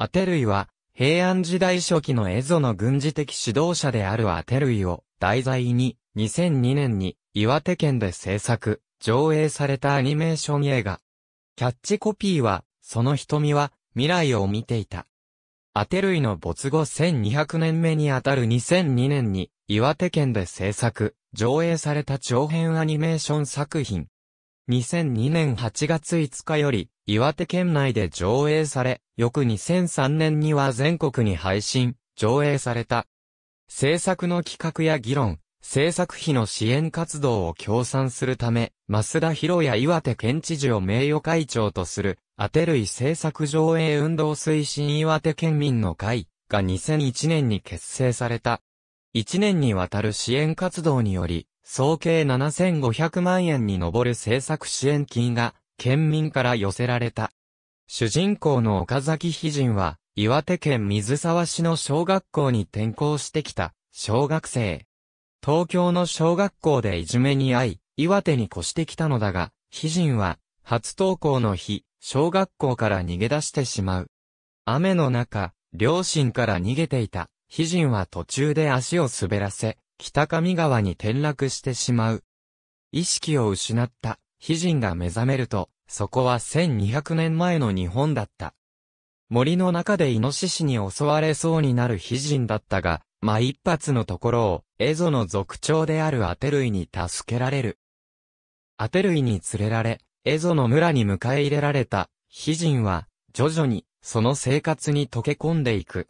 アテルイは、平安時代初期のエゾの軍事的指導者であるアテルイを題材に、2002年に岩手県で制作、上映されたアニメーション映画。キャッチコピーは、その瞳は未来を見ていた。アテルイの没後1200年目にあたる2002年に岩手県で制作、上映された長編アニメーション作品、2002年8月5日より、岩手県内で上映され、翌2003年には全国に配信、上映された。制作の企画や議論、制作費の支援活動を協賛するため、増田博也岩手県知事を名誉会長とする、アテるい政策上映運動推進岩手県民の会が2001年に結成された。1年にわたる支援活動により、総計7500万円に上る政策支援金が県民から寄せられた。主人公の岡崎秘人は岩手県水沢市の小学校に転校してきた小学生。東京の小学校でいじめに遭い、岩手に越してきたのだが、秘人は初登校の日、小学校から逃げ出してしまう。雨の中、両親から逃げていた。秘人は途中で足を滑らせ、北上川に転落してしまう。意識を失った、非人が目覚めると、そこは1200年前の日本だった。森の中でイノシシに襲われそうになる非人だったが、ま一発のところを、エゾの族長であるアテルイに助けられる。アテルイに連れられ、エゾの村に迎え入れられた、非人は、徐々に、その生活に溶け込んでいく。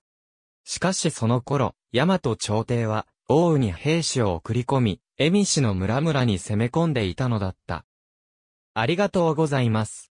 しかしその頃、大和朝廷は、王に兵士を送り込み、恵美氏の村々に攻め込んでいたのだった。ありがとうございます。